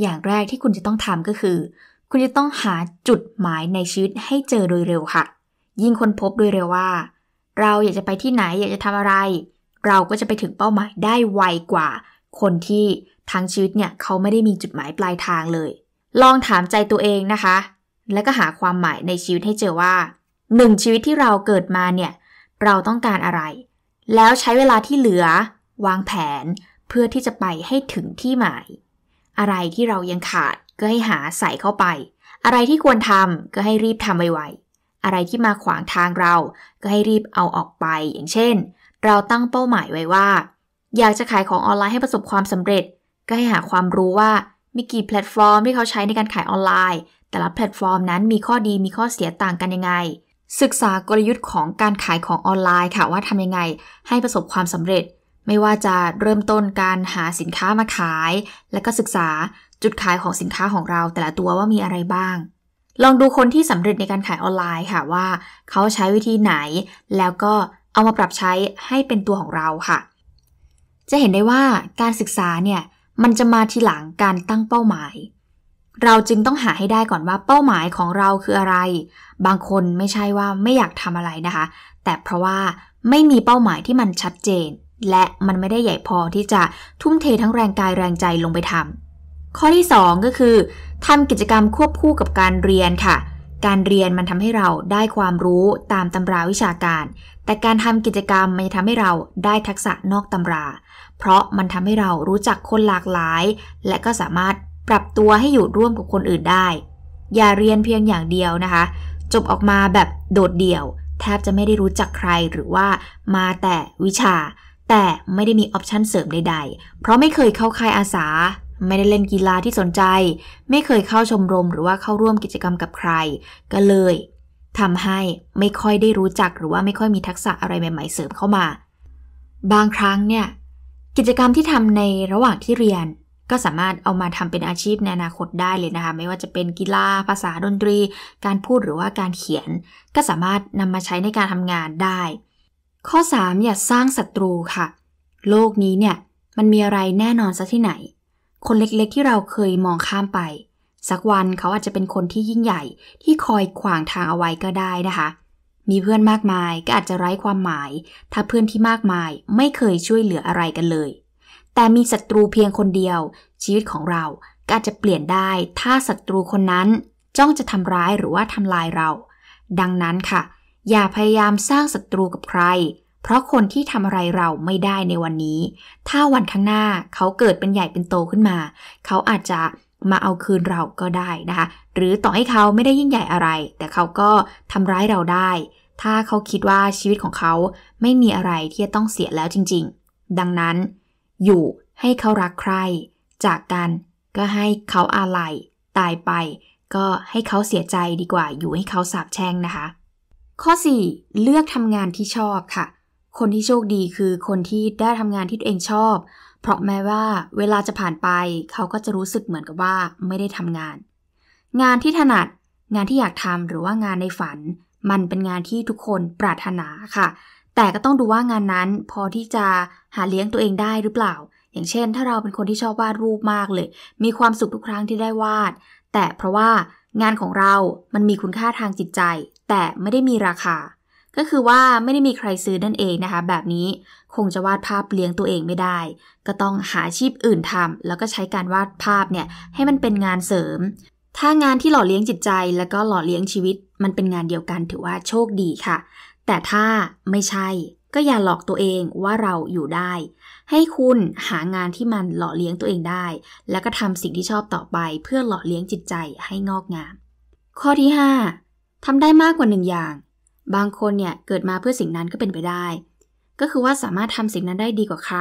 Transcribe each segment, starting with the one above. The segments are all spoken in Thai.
อย่างแรกที่คุณจะต้องทำก็คือ คุณจะต้องหาจุดหมายในชีวิตให้เจอโดยเร็วค่ะ ยิ่งคนพบโดยเร็วว่าเราอยากจะไปที่ไหนอยากจะทำอะไร เราก็จะไปถึงเป้าหมายได้ไวกว่า คนที่ทั้งชีวิตเนี่ยเขาไม่ได้มีจุดหมายปลายทางเลย ลองถามใจตัวเองนะคะ แล้วก็หาความหมายในชีวิตให้เจอว่าหนึ่งชีวิตที่เราเกิดมาเนี่ยเราต้องการอะไร แล้วใช้เวลาที่เหลือวางแผนเพื่อที่จะไปให้ถึงที่หมายอะไรที่เรายังขาดก็ให้หาใส่เข้าไป อะไรที่ควรทำก็ให้รีบทำไวๆ อะไรที่มาขวางทางเราก็ให้รีบเอาออกไป อย่างเช่น เราตั้งเป้าหมายไว้ว่า อยากจะขายของออนไลน์ให้ประสบความสำเร็จ ก็ให้หาความรู้ว่ามีกี่แพลตฟอร์มที่เขาใช้ในการขายออนไลน์ แต่ละแพลตฟอร์มนั้นมีข้อดีมีข้อเสียต่างกันยังไงศึกษากลยุทธ์ของการขายของออนไลน์ค่ะว่าทำยังไงให้ประสบความสำเร็จไม่ว่าจะเริ่มต้นการหาสินค้ามาขาย และก็ศึกษาจุดขายของสินค้าของเรา แต่ละตัวว่ามีอะไรบ้าง ลองดูคนที่สำเร็จในการขายออนไลน์ค่ะว่า เขาใช้วิธีไหน แล้วก็เอามาปรับใช้ให้เป็นตัวของเราค่ะ จะเห็นได้ว่าการศึกษาเนี่ย มันจะมาทีหลังการตั้งเป้าหมาย เราจึงต้องหาให้ได้ก่อนว่าเป้าหมายของเราคืออะไร บางคนไม่ใช่ว่าไม่อยากทำอะไรนะคะ แต่เพราะว่าไม่มีเป้าหมายที่มันชัดเจนและมันไม่ได้ใหญ่พอที่จะทุ่มเททั้งแรงกายแรงใจลงไปทำ ข้อที่ 2 ก็คือทำกิจกรรมควบคู่กับการเรียนค่ะ การเรียนมันทำให้เราได้ความรู้ตามตำราวิชาการ แต่การทำกิจกรรมมันจะทำให้เราได้ทักษะนอกตำรา เพราะมันทำให้เรารู้จักคนหลากหลาย และก็สามารถปรับตัวให้อยู่ร่วมกับคนอื่นได้ อย่าเรียนเพียงอย่างเดียวนะคะ จบออกมาแบบโดดเดี่ยว แทบจะไม่ได้รู้จักใครหรือว่า มาแต่วิชาแต่ไม่ได้มีออปชันเสริมใดๆ เพราะไม่เคยเข้าค่ายอาสา ไม่ได้เล่นกีฬาที่สนใจ ไม่เคยเข้าชมรมหรือว่าเข้าร่วมกิจกรรมกับใคร ก็เลยทำให้ไม่ค่อยได้รู้จักหรือว่าไม่ค่อยมีทักษะอะไรใหม่ๆเสริมเข้ามา บางครั้งเนี่ยกิจกรรมที่ทำในระหว่างที่เรียน ก็สามารถเอามาทำเป็นอาชีพในอนาคตได้เลยนะคะ ไม่ว่าจะเป็นกีฬา ภาษา ดนตรี การพูดหรือว่าการเขียน ก็สามารถนำมาใช้ในการทำงานได้ข้อ 3 อย่าสร้างศัตรูค่ะ โลกนี้เนี่ยมันมีอะไรแน่นอนซะที่ไหน คนเล็กๆ ที่เราเคยมองข้ามไป สักวันเขาอาจจะเป็นคนที่ยิ่งใหญ่ ที่คอยขวางทางเอาไว้ก็ได้นะคะ มีเพื่อนมากมายก็อาจจะไร้ความหมาย ถ้าเพื่อนที่มากมายไม่เคยช่วยเหลืออะไรกันเลย แต่มีศัตรูเพียงคนเดียว ชีวิตของเราก็อาจจะเปลี่ยนได้ ถ้าศัตรูคนนั้นจ้องจะทำร้ายหรือว่าทำลายเรา ดังนั้นค่ะอย่าพยายามสร้างศัตรูกับใคร เพราะคนที่ทำอะไรเราไม่ได้ในวันนี้ ถ้าวันข้างหน้าเขาเกิดเป็นใหญ่เป็นโตขึ้นมา เขาอาจจะมาเอาคืนเราก็ได้นะคะ หรือต่อให้เขาไม่ได้ยิ่งใหญ่อะไร แต่เขาก็ทำร้ายเราได้ ถ้าเขาคิดว่าชีวิตของเขาไม่มีอะไรที่จะต้องเสียแล้วจริงๆ ดังนั้นอยู่ให้เขารักใคร จากกัน ก็ให้เขาอาลัยตายไป ก็ให้เขาเสียใจดีกว่า อยู่ให้เขาสาบแช่งนะคะข้อ 4 เลือกทำงานที่ชอบค่ะ คนที่โชคดีคือคนที่ได้ทำงานที่ตัวเองชอบ เพราะแม้ว่า เวลาจะผ่านไปเขาก็จะรู้สึกเหมือนกับว่าไม่ได้ทำงาน งานที่ถนัด งานที่อยากทำหรือว่างานในฝัน มันเป็นงานที่ทุกคนปรารถนาค่ะ แต่ก็ต้องดูว่างานนั้นพอที่จะหาเลี้ยงตัวเองได้หรือเปล่า อย่างเช่น ถ้าเราเป็นคนที่ชอบวาดรูปมากเลย มีความสุขทุกครั้งที่ได้วาด แต่เพราะว่างานของเรา มันมีคุณค่าทางจิตใจแต่ไม่ได้มีราคา ก็คือว่าไม่ได้มีใครซื้อนั่นเองนะคะ แบบนี้คงจะวาดภาพเลี้ยงตัวเองไม่ได้ ก็ต้องหาชีพอื่นทำ แล้วก็ใช้การวาดภาพเนี่ยให้มันเป็นงานเสริม ถ้างานที่หล่อเลี้ยงจิตใจแล้วก็หล่อเลี้ยงชีวิต มันเป็นงานเดียวกันถือว่าโชคดีค่ะ แต่ถ้าไม่ใช่ก็อย่าหลอกตัวเองว่าเราอยู่ได้ ให้คุณหางานที่มันหล่อเลี้ยงตัวเองได้ แล้วก็ทำสิ่งที่ชอบต่อไป เพื่อหล่อเลี้ยงจิตใจให้งอกงาม ข้อที่5ทำได้มากกว่าหนึ่งอย่าง บางคนเนี่ย เกิดมาเพื่อสิ่งนั้นก็เป็นไปได้ ก็คือว่าสามารถทำสิ่งนั้นได้ดีกว่าใคร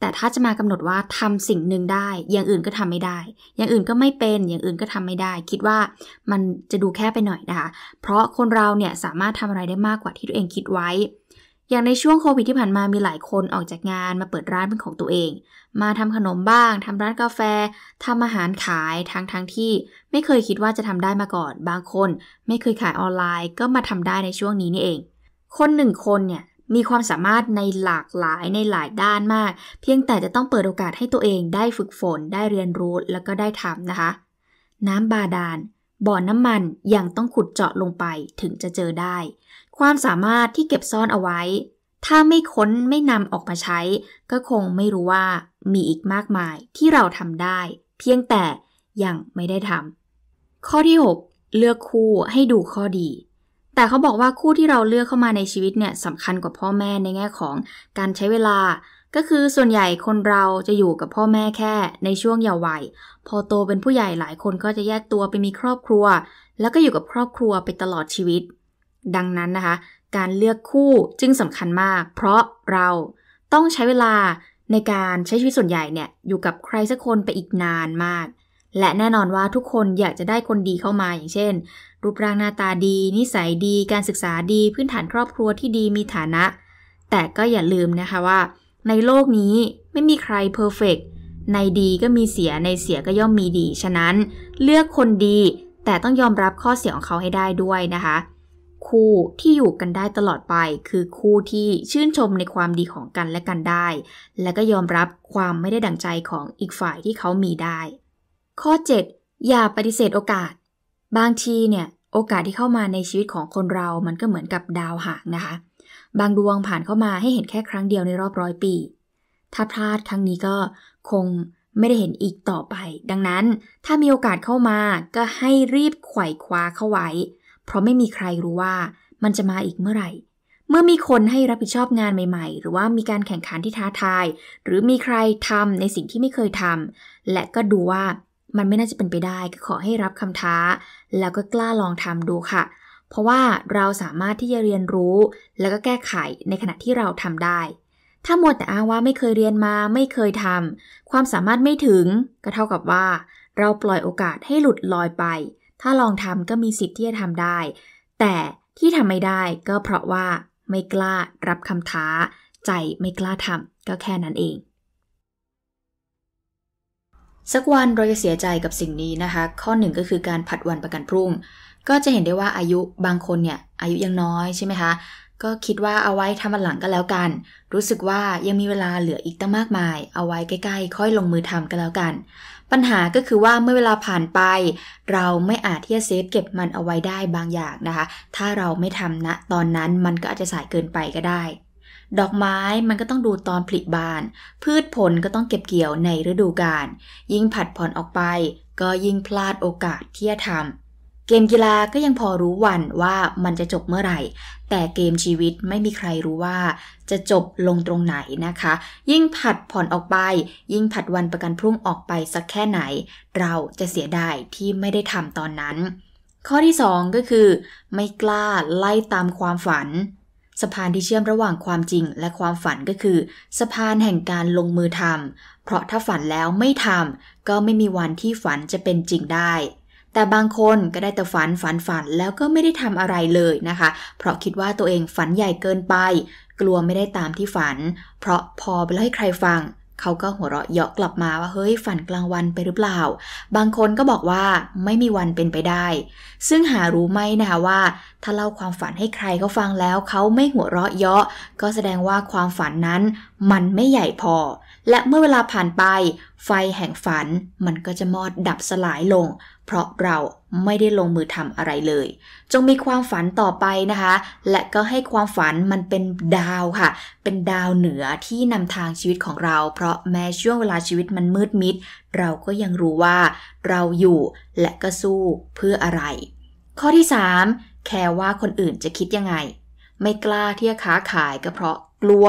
แต่ถ้าจะมากำหนดว่าทำสิ่งหนึ่งได้ อย่างอื่นก็ทำไม่ได้ อย่างอื่นก็ไม่เป็น อย่างอื่นก็ทำไม่ได้ คิดว่ามันจะดูแค่ไปหน่อยนะคะ เพราะคนเราเนี่ยสามารถทำอะไรได้มากกว่าที่ตัวเองคิดไว้อย่างในช่วงโควิดที่ผ่านมามีหลายคนออกจากงานมาเปิดร้านเป็นของตัวเอง มาทำขนมบ้างทำร้านกาแฟทำอาหารขายทั้งทั้งที่ไม่เคยคิดว่าจะทำได้มาก่อน บางคน ไม่เคยขายออนไลน์ ก็มาทำได้ในช่วงนี้นี่เอง คนหนึ่งคนเนี่ยมีความสามารถในหลากหลายในหลายด้านมาก เพียงแต่จะต้องเปิดโอกาสให้ตัวเองได้ฝึกฝนได้เรียนรู้แล้วก็ได้ทำนะคะ น้ำบาดาลบ่อน้ำมันยังต้องขุดเจาะลงไปถึงจะเจอได้ความสามารถที่เก็บซ่อนเอาไว้ ถ้าไม่ค้นไม่นำออกมาใช้ ก็คงไม่รู้ว่ามีอีกมากมายที่เราทำได้เพียงแต่ ยังไม่ได้ทำข้อที่ 6 เลือกคู่ให้ดูข้อดี แต่เขาบอกว่าคู่ที่เราเลือกเข้ามาในชีวิตเนี่ยสำคัญกว่าพ่อแม่ในแง่ของการใช้เวลา ก็คือส่วนใหญ่คนเราจะอยู่กับพ่อแม่แค่ในช่วงเยาว์วัยพอโตเป็นผู้ใหญ่หลายคนก็จะแยกตัวไปมีครอบครัว แล้วก็อยู่กับครอบครัวไปตลอดชีวิตดังนั้นนะคะ การเลือกคู่จึงสำคัญมาก เพราะเราต้องใช้เวลาในการใช้ชีวิตส่วนใหญ่เนี่ย อยู่กับใครสักคนไปอีกนานมาก และแน่นอนว่าทุกคนอยากจะได้คนดีเข้ามาอย่างเช่น รูปร่างหน้าตาดีนิสัยดี การศึกษาดีพื้นฐานครอบครัวที่ดีมีฐานะ แต่ก็อย่าลืมนะคะว่า ในโลกนี้ไม่มีใครเพอร์เฟกในดีก็มีเสียในเสียก็ย่อมมีดีฉะนั้นเลือกคนดีแต่ต้องยอมรับข้อเสียของเขาให้ได้ด้วยนะคะคู่ที่อยู่กันได้ตลอดไปคือคู่ที่ชื่นชมในความดีของกันและกันได้ และก็ยอมรับความไม่ได้ดังใจของอีกฝ่ายที่เขามีได้ ข้อ 7 อย่าปฏิเสธโอกาส บางทีเนี่ยโอกาสที่เข้ามาในชีวิตของคนเรามันก็เหมือนกับดาวหางนะคะ บางดวงผ่านเข้ามาให้เห็นแค่ครั้งเดียวในรอบร้อยปี ถ้าพลาดครั้งนี้ก็คงไม่ได้เห็นอีกต่อไป ดังนั้นถ้ามีโอกาสเข้ามาก็ให้รีบไขว่คว้าเข้าไว้พราะไม่มีใครรู้ว่ามันจะมาอีกเมื่อไหร่ เมื่อมีคนให้รับผิดชอบงานใหม่ ๆ หรือว่ามีการแข่งขันที่ท้าทาย หรือมีใครทำในสิ่งที่ไม่เคยทำ และก็ดูว่ามันไม่น่าจะเป็นไปได้ ก็ขอให้รับคำท้า แล้วก็กล้าลองทำดูค่ะ เพราะว่าเราสามารถที่จะเรียนรู้แล้วก็แก้ไขในขณะที่เราทำได้ ถ้ามัวแต่อ้างว่าไม่เคยเรียนมาไม่เคยทำ ความสามารถไม่ถึงก็เท่ากับว่า เราปล่อยโอกาสให้หลุดลอยไปถ้าลองทำก็มีสิทธิ์ที่จะทำได้ แต่ที่ทำไม่ได้ก็เพราะว่าไม่กล้ารับคำท้าใจไม่กล้าทำก็แค่นั้นเอง สักวัน เราจะเสียใจกับสิ่งนี้นะคะ ข้อหนึ่งก็คือการผัดวันประกันพรุ่ง ก็จะเห็นได้ว่าอายุบางคนเนี่ยอายุยังน้อยใช่ไหมคะก็คิดว่าเอาไว้ทำวันหลังก็แล้วกัน รู้สึกว่ายังมีเวลาเหลืออีกตั้งมากมาย เอาไว้ใกล้ ๆ ค่อยลงมือทำก็แล้วกันปัญหาก็คือว่าเมื่อเวลาผ่านไป เราไม่อาจที่จะเซฟเก็บมันเอาไว้ได้บางอย่างนะคะ ถ้าเราไม่ทำณนะ ตอนนั้นมันก็อาจจะสายเกินไปก็ได้ ดอกไม้มันก็ต้องดูตอนผลิบาน พืชผลก็ต้องเก็บเกี่ยวในฤดูกาลยิ่งผัดผ่อนออกไป ก็ยิ่งพลาดโอกาสที่จะทำเกมกีฬาก็ยังพอรู้วันว่ามันจะจบเมื่อไหร่ แต่เกมชีวิตไม่มีใครรู้ว่าจะจบลงตรงไหนนะคะ ยิ่งผัดผ่อนออกไป ยิ่งผัดวันประกันพรุ่งออกไปสักแค่ไหน เราจะเสียดายที่ไม่ได้ทำตอนนั้น ข้อที่ 2 ก็คือ ไม่กล้าไล่ตามความฝัน สะพานที่เชื่อมระหว่างความจริงและความฝันก็คือ สะพานแห่งการลงมือทำ เพราะถ้าฝันแล้วไม่ทำก็ไม่มีวันที่ฝันจะเป็นจริงได้แต่บางคนก็ได้แต่ฝันฝันฝันแล้วก็ไม่ได้ทำอะไรเลยนะคะ เพราะคิดว่าตัวเองฝันใหญ่เกินไป กลัวไม่ได้ตามที่ฝัน เพราะพอไปเล่าให้ใครฟัง เขาก็หัวเราะเยาะกลับมาว่าเฮ้ย ฝันกลางวันไปหรือเปล่า บางคนก็บอกว่าไม่มีวันเป็นไปได้ ซึ่งหารู้ไหมนะคะว่า ถ้าเล่าความฝันให้ใครเขาฟังแล้วเขาไม่หัวเราะเยาะ ก็แสดงว่าความฝันนั้นมันไม่ใหญ่พอ และเมื่อเวลาผ่านไป ไฟแห่งฝัน มันก็จะมอดดับสลายลงเพราะเราไม่ได้ลงมือทำอะไรเลย จงมีความฝันต่อไปนะคะ และก็ให้ความฝันมันเป็นดาวค่ะ เป็นดาวเหนือที่นำทางชีวิตของเรา เพราะแม้ช่วงเวลาชีวิตมันมืดมิดเราก็ยังรู้ว่าเราอยู่และก็สู้เพื่ออะไร ข้อที่ 3 แค่ว่าคนอื่นจะคิดยังไง ไม่กล้าที่จะค้าขายก็เพราะกลัว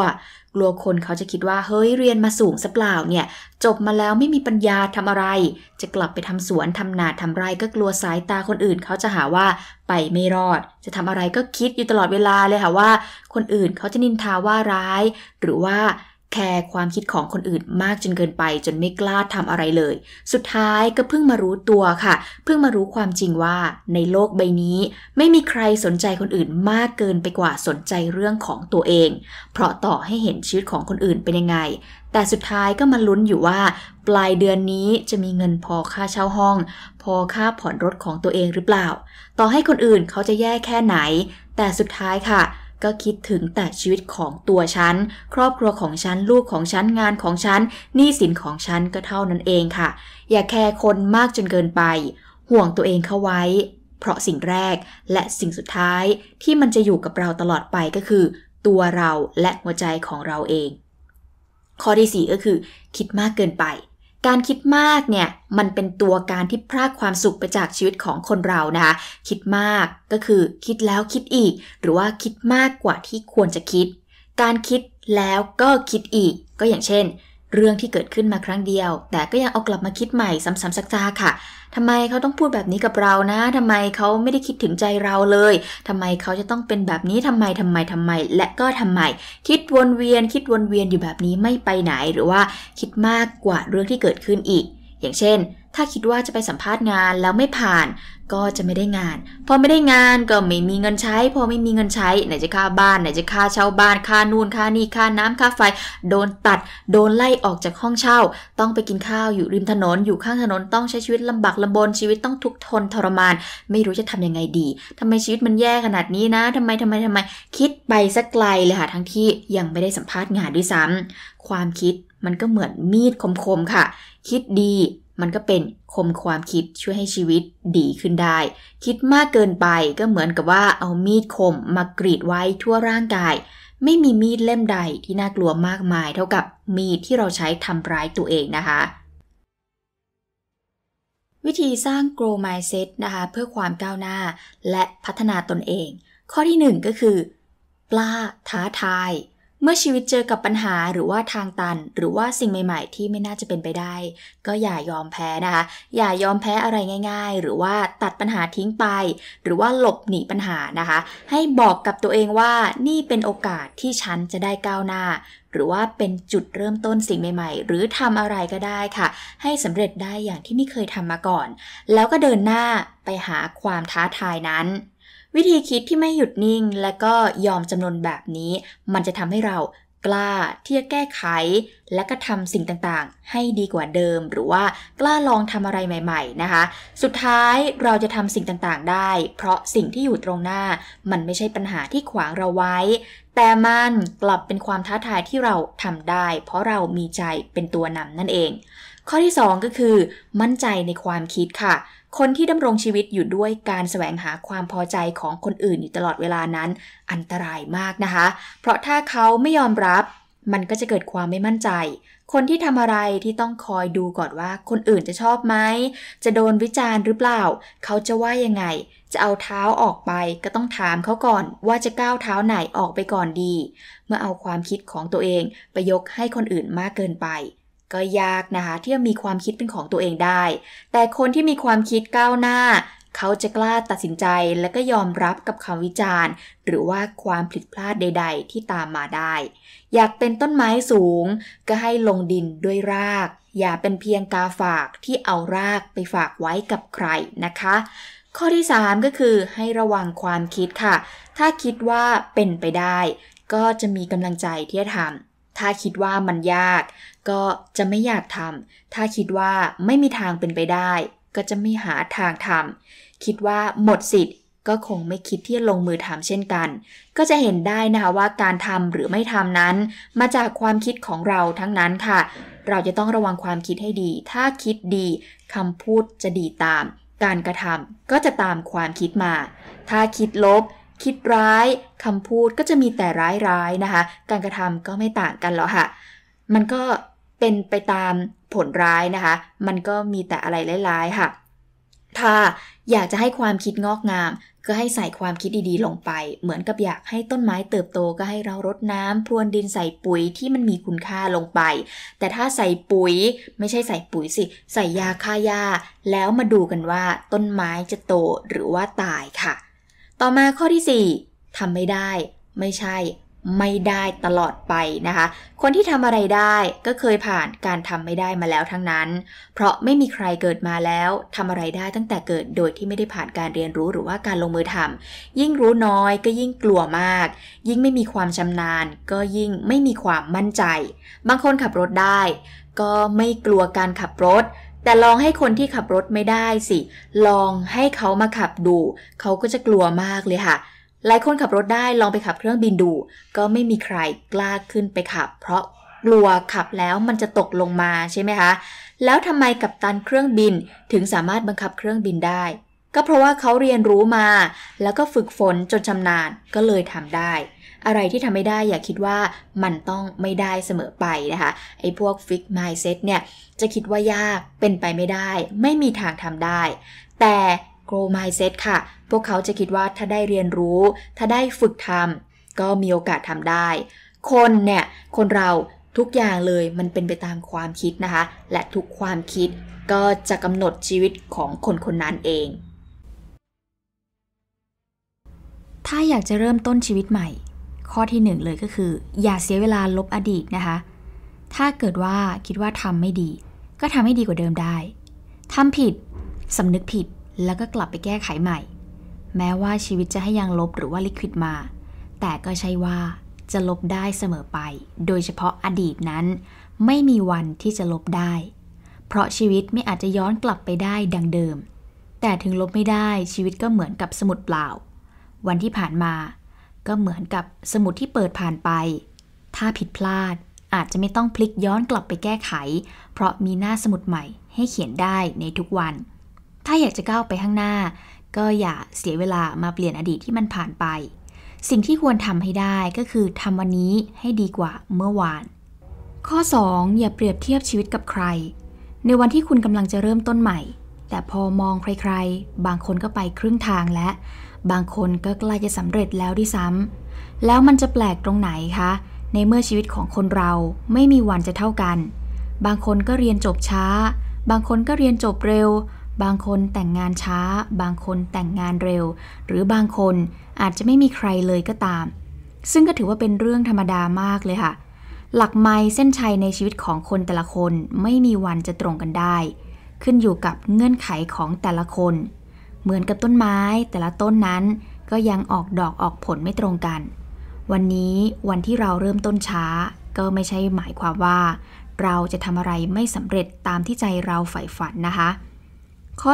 กลัว คนเขาจะคิดว่าเฮ้ยเรียนมาสูงสเปล่าเนี่ย จบมาแล้วไม่มีปัญญาทำอะไร จะกลับไปทำสวนทำนาทำไรก็กลัวสายตาคนอื่นเขาจะหาว่าไปไม่รอด จะทำอะไรก็คิดอยู่ตลอดเวลาเลยค่ะว่า คนอื่นเขาจะนินทาว่าร้าย หรือว่าแคร์ความคิดของคนอื่นมากจนเกินไปจนไม่กล้าทำอะไรเลย สุดท้ายก็เพิ่งมารู้ตัวค่ะ เพิ่งมารู้ความจริงว่าในโลกใบนี้ ไม่มีใครสนใจคนอื่นมากเกินไปกว่าสนใจเรื่องของตัวเอง เพราะต่อให้เห็นชีวิตของคนอื่นเป็นยังไง แต่สุดท้ายก็มาลุ้นอยู่ว่า ปลายเดือนนี้จะมีเงินพอค่าเช่าห้อง พอค่าผ่อนรถของตัวเองหรือเปล่า ต่อให้คนอื่นเขาจะแย่แค่ไหน แต่สุดท้ายค่ะก็คิดถึงแต่ชีวิตของตัวฉันครอบครัวของฉันลูกของฉันงานของฉันหนี้สินของฉันก็เท่านั้นเองค่ะ อย่าแคร์คนมากจนเกินไปห่วงตัวเองเข้าไว้ เพราะสิ่งแรกและสิ่งสุดท้ายที่มันจะอยู่กับเราตลอดไปก็คือ ตัวเราและหัวใจของเราเอง ข้อที่4ก็คือคิดมากเกินไปการคิดมากเนี่ย มันเป็นตัวการที่พรากความสุขไปจากชีวิตของคนเรานะคะคิดมากก็คือคิดแล้วคิดอีก หรือว่าคิดมากกว่าที่ควรจะคิด การคิดแล้วก็คิดอีก ก็อย่างเช่นเรื่องที่เกิดขึ้นมาครั้งเดียว แต่ก็ยังเอากลับมาคิดใหม่ซ้ำๆซักจาค่ะทำไมเขาต้องพูดแบบนี้กับเรานะทำไมเขาไม่ได้คิดถึงใจเราเลยทำไมเขาจะต้องเป็นแบบนี้ทำไมทำไมทำไม และก็ทำไม คิดวนเวียนคิดวนเวียนอยู่แบบนี้ไม่ไปไหนหรือว่าคิดมากกว่าเรื่องที่เกิดขึ้นอีก อย่างเช่นถ้าคิดว่าจะไปสัมภาษณ์งานแล้วไม่ผ่านก็จะไม่ได้งาน พอไม่ได้งานก็ไม่มีเงินใช้ พอไม่มีเงินใช้ไหนจะค่าบ้านไหนจะค่าเช่าบ้านค่านูน่นค่านี่ค่าน้ำค่าไฟ โดนตัด โดนไล่ออกจากห้องเช่า ต้องไปกินข้าวอยู่ริมถนน อยู่ข้างถนนต้องใช้ชีวิตลำบากลำาบนชีวิตต้องทุกทนทรมาน ไม่รู้จะทํำยังไงดี ทำไมชีวิตมันแย่ขนาดนี้นะ ทำไมทำไมทำไม คิดไปสักไกลเลยค่ะทั้งที่ยังไม่ได้สัมภาษณ์งานด้วยซ้ำ ความคิดมันก็เหมือนมีดคมๆค่ะ คิดดีมันก็เป็นคมความคิดช่วยให้ชีวิตดีขึ้นได้ คิดมากเกินไปก็เหมือนกับว่าเอามีดคมมากรีดไว้ทั่วร่างกาย ไม่มีมีดเล่มใดที่น่ากลัวมากมายเท่ากับมีดที่เราใช้ทำร้ายตัวเองนะคะ วิธีสร้าง grow mindset นะคะเพื่อความก้าวหน้าและพัฒนาตนเอง ข้อที่1ก็คือกล้าท้าทายเมื่อชีวิตเจอกับปัญหาหรือว่าทางตันหรือว่าสิ่งใหม่ๆ ที่ไม่น่าจะเป็นไปได้ ก็อย่ายอมแพ้นะคะอย่ายอมแพ้อะไรง่าย ๆ หรือว่าตัดปัญหาทิ้งไป หรือว่าหลบหนีปัญหานะคะ ให้บอกกับตัวเองว่านี่เป็นโอกาสที่ฉันจะได้ก้าวหน้า หรือว่าเป็นจุดเริ่มต้นสิ่งใหม่ ๆ หรือทำอะไรก็ได้ค่ะ ให้สำเร็จได้อย่างที่ไม่เคยทำมาก่อน แล้วก็เดินหน้าไปหาความท้าทายนั้นวิธีคิดที่ไม่หยุดนิ่ง และก็ยอมจำนวนแบบนี้ มันจะทำให้เรากล้าที่จะแก้ไข และก็ทำสิ่งต่างๆให้ดีกว่าเดิม หรือว่ากล้าลองทำอะไรใหม่ๆนะคะ สุดท้ายเราจะทำสิ่งต่างๆได้ เพราะสิ่งที่อยู่ตรงหน้า มันไม่ใช่ปัญหาที่ขวางเราไว้ แต่มันกลับเป็นความท้าทายที่เราทำได้ เพราะเรามีใจเป็นตัวนำนั่นเอง ข้อที่2ก็คือมั่นใจในความคิดค่ะคนที่ดำรงชีวิตอยู่ด้วยการแสวงหาความพอใจของคนอื่นอยู่ตลอดเวลานั้น อันตรายมากนะคะ เพราะถ้าเขาไม่ยอมรับมันก็จะเกิดความไม่มั่นใจ คนที่ทำอะไรที่ต้องคอยดูก่อนว่าคนอื่นจะชอบไหมจะโดนวิจารณ์หรือเปล่า เขาจะว่ายังไง จะเอาเท้าออกไป ก็ต้องถามเขาก่อนว่าจะก้าวเท้าไหนออกไปก่อนดี เมื่อเอาความคิดของตัวเองไปยกให้คนอื่นมากเกินไปก็ยากนะคะที่จะมีความคิดเป็นของตัวเองได้ แต่คนที่มีความคิดก้าวหน้า เขาจะกล้าตัดสินใจและก็ยอมรับกับคำวิจารณ์ หรือว่าความผิดพลาดใด ๆ ที่ตามมาได้ อยากเป็นต้นไม้สูง ก็ให้ลงดินด้วยราก อย่าเป็นเพียงกาฝากที่เอารากไปฝากไว้กับใครนะคะ ข้อที่3ก็คือให้ระวังความคิดค่ะถ้าคิดว่าเป็นไปได้ ก็จะมีกำลังใจที่จะทำถ้าคิดว่ามันยาก ก็จะไม่อยากทำ ถ้าคิดว่าไม่มีทางเป็นไปได้ ก็จะไม่หาทางทำ คิดว่าหมดสิทธิ์ ก็คงไม่คิดที่จะลงมือทำเช่นกัน ก็จะเห็นได้นะคะว่าการทำหรือไม่ทำนั้น มาจากความคิดของเราทั้งนั้นค่ะ เราจะต้องระวังความคิดให้ดี ถ้าคิดดีคำพูดจะดีตาม การกระทำก็จะตามความคิดมา ถ้าคิดลบคิดร้ายคำพูดก็จะมีแต่ร้ายๆนะคะ การกระทำก็ไม่ต่างกันหรอกค่ะ มันก็เป็นไปตามผลร้ายนะคะ มันก็มีแต่อะไรร้ายๆค่ะ ถ้าอยากจะให้ความคิดงอกงาม ก็ให้ใส่ความคิดดีๆลงไป เหมือนกับอยากให้ต้นไม้เติบโตก็ให้เรารดน้ำพรวนดินใส่ปุ๋ยที่มันมีคุณค่าลงไป แต่ถ้าใส่ปุ๋ยไม่ใช่ใส่ปุ๋ยสิใส่ยาฆ่าหญ้าแล้วมาดูกันว่าต้นไม้จะโตหรือว่าตายค่ะต่อมาข้อที่ 4 ทำไม่ได้ ไม่ใช่ไม่ได้ตลอดไปนะคะคนที่ทำอะไรได้ก็เคยผ่านการทำไม่ได้มาแล้วทั้งนั้น เพราะไม่มีใครเกิดมาแล้วทำอะไรได้ตั้งแต่เกิดโดยที่ไม่ได้ผ่านการเรียนรู้หรือว่าการลงมือทำยิ่งรู้น้อยก็ยิ่งกลัวมาก ยิ่งไม่มีความชำนาญ ก็ยิ่งไม่มีความมั่นใจบางคนขับรถได้ ก็ไม่กลัวการขับรถแต่ลองให้คนที่ขับรถไม่ได้สิ ลองให้เขามาขับดู เขาก็จะกลัวมากเลยค่ะ หลายคนขับรถได้ลองไปขับเครื่องบินดู ก็ไม่มีใครกล้าขึ้นไปขับ เพราะกลัวขับแล้วมันจะตกลงมาใช่ไหมคะ แล้วทำไมกัปตันเครื่องบินถึงสามารถบังคับเครื่องบินได้ก็เพราะว่าเขาเรียนรู้มาแล้วก็ฝึกฝนจนชำนาญก็เลยทำได้ อะไรที่ทำไม่ได้อย่าคิดว่ามันต้องไม่ได้เสมอไปนะคะ ไอ้พวกฟิกไมเซ e ตเนี่ยจะคิดว่ายากเป็นไปไม่ได้ ไม่มีทางทำได้ แต่โกลไมเซ e ตค่ะ พวกเขาจะคิดว่าถ้าได้เรียนรู้ ถ้าได้ฝึกทำก็มีโอกาสทำได้ คนเนี่ยคนเราทุกอย่างเลยมันเป็นไปตามความคิดนะคะ และทุกความคิดก็จะกำหนดชีวิตของคนคนนั้นเองถ้าอยากจะเริ่มต้นชีวิตใหม่ ข้อที่หนึ่งเลยก็คืออย่าเสียเวลาลบอดีตนะคะ ถ้าเกิดว่าคิดว่าทำไม่ดีก็ทำให้ดีกว่าเดิมได้ ทำผิด สำนึกผิดแล้วก็กลับไปแก้ไขใหม่ แม้ว่าชีวิตจะให้ยังลบหรือว่าลิควิดมา แต่ก็ใช่ว่าจะลบได้เสมอไป โดยเฉพาะอดีตนั้นไม่มีวันที่จะลบได้ เพราะชีวิตไม่อาจจะย้อนกลับไปได้ดังเดิม แต่ถึงลบไม่ได้ชีวิตก็เหมือนกับสมุดเปล่าวันที่ผ่านมา ก็เหมือนกับสมุดที่เปิดผ่านไป ถ้าผิดพลาดอาจจะไม่ต้องพลิกย้อนกลับไปแก้ไข เพราะมีหน้าสมุดใหม่ให้เขียนได้ในทุกวัน ถ้าอยากจะก้าวไปข้างหน้า ก็อย่าเสียเวลามาเปลี่ยนอดีตที่มันผ่านไป สิ่งที่ควรทำให้ได้ก็คือทำวันนี้ให้ดีกว่าเมื่อวาน ข้อ 2. อย่าเปรียบเทียบชีวิตกับใคร ในวันที่คุณกำลังจะเริ่มต้นใหม่ แต่พอมองใครๆบางคนก็ไปครึ่งทางและบางคนก็ใกล้จะสำเร็จแล้วด้วยซ้ำ แล้วมันจะแปลกตรงไหนคะ ในเมื่อชีวิตของคนเราไม่มีวันจะเท่ากัน บางคนก็เรียนจบช้า บางคนก็เรียนจบเร็ว บางคนแต่งงานช้า บางคนแต่งงานเร็ว หรือบางคนอาจจะไม่มีใครเลยก็ตาม ซึ่งก็ถือว่าเป็นเรื่องธรรมดามากเลยค่ะ หลักไม้เส้นชัยในชีวิตของคนแต่ละคนไม่มีวันจะตรงกันได้ ขึ้นอยู่กับเงื่อนไขของแต่ละคนเหมือนกับต้นไม้แต่ละต้นนั้นก็ยังออกดอกออกผลไม่ตรงกัน วันนี้วันที่เราเริ่มต้นช้า ก็ไม่ใช่หมายความว่า เราจะทำอะไรไม่สำเร็จตามที่ใจเราใฝ่ฝันนะคะ ข้อ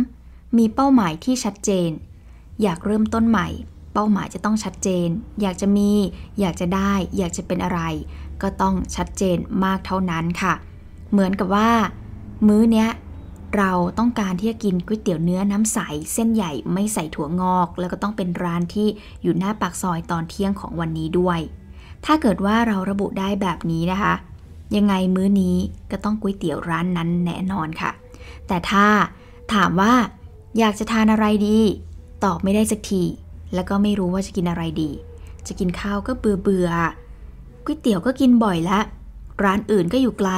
3. มีเป้าหมายที่ชัดเจน อยากเริ่มต้นใหม่ เป้าหมายจะต้องชัดเจน อยากจะมีอยากจะได้อยากจะเป็นอะไร ก็ต้องชัดเจนมากเท่านั้นค่ะ เหมือนกับว่า มื้อเนี้ยเราต้องการที่จะกินก๋วยเตี๋ยวเนื้อน้ำใสเส้นใหญ่ไม่ใส่ถั่วงอก แล้วก็ต้องเป็นร้านที่อยู่หน้าปากซอยตอนเที่ยงของวันนี้ด้วย ถ้าเกิดว่าเราระบุได้แบบนี้นะคะ ยังไงมื้อนี้ก็ต้องก๋วยเตี๋ยวร้านนั้นแน่นอนค่ะ แต่ถ้าถามว่าอยากจะทานอะไรดี ตอบไม่ได้สักที แล้วก็ไม่รู้ว่าจะกินอะไรดี จะกินข้าวก็เบื่อเบื่อก๋วยเตี๋ยวก็กินบ่อยละร้านอื่นก็อยู่ไกล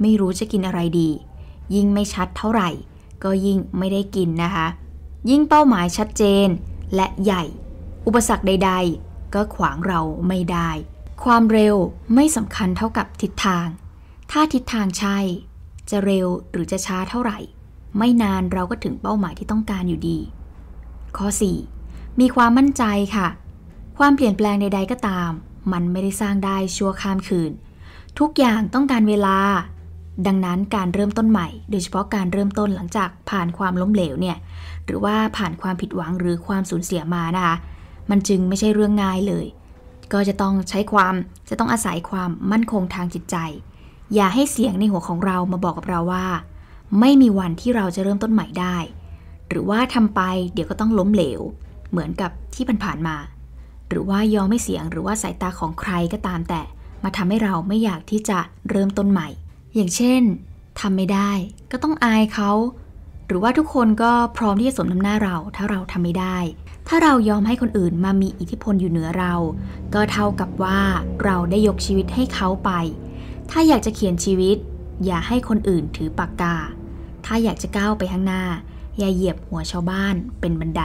ไม่รู้จะกินอะไรดียิ่งไม่ชัดเท่าไหร่ ก็ยิ่งไม่ได้กินนะคะ ยิ่งเป้าหมายชัดเจน และใหญ่ อุปสรรคใดๆ ก็ขวางเราไม่ได้ ความเร็วไม่สำคัญเท่ากับทิศทาง ถ้าทิศทางใช่ จะเร็วหรือจะช้าเท่าไหร่ ไม่นานเราก็ถึงเป้าหมายที่ต้องการอยู่ดี ข้อ 4. มีความมั่นใจค่ะ ความเปลี่ยนแปลงใดๆก็ตาม มันไม่ได้สร้างได้ชั่วข้ามคืน ทุกอย่างต้องการเวลาดังนั้นการเริ่มต้นใหม่ โดยเฉพาะการเริ่มต้นหลังจากผ่านความล้มเหลวเนี่ยหรือว่าผ่านความผิดหวังหรือความสูญเสียมานะคะมันจึงไม่ใช่เรื่องง่ายเลย ก็จะต้องใช้ความจะต้องอาศัยความมั่นคงทางจิตใจ อย่าให้เสียงในหัวของเรามาบอกกับเราว่า ไม่มีวันที่เราจะเริ่มต้นใหม่ได้ หรือว่าทำไปเดี๋ยวก็ต้องล้มเหลว เหมือนกับที่ผ่านมา หรือว่ายอมไม่เสียงหรือว่าสายตาของใครก็ตามแต่ มาทำให้เราไม่อยากที่จะเริ่มต้นใหม่อย่างเช่นทำไม่ได้ก็ต้องอายเขาหรือว่าทุกคนก็พร้อมที่จะสมน้ำหน้าเราถ้าเราทำไม่ได้ ถ้าเรายอมให้คนอื่นมามีอิทธิพลอยู่เหนือเรา ก็เท่ากับว่าเราได้ยกชีวิตให้เขาไป ถ้าอยากจะเขียนชีวิต อย่าให้คนอื่นถือปากกาถ้าอยากจะก้าวไปข้างหน้า อย่าเหยียบหัวชาวบ้านเป็นบันได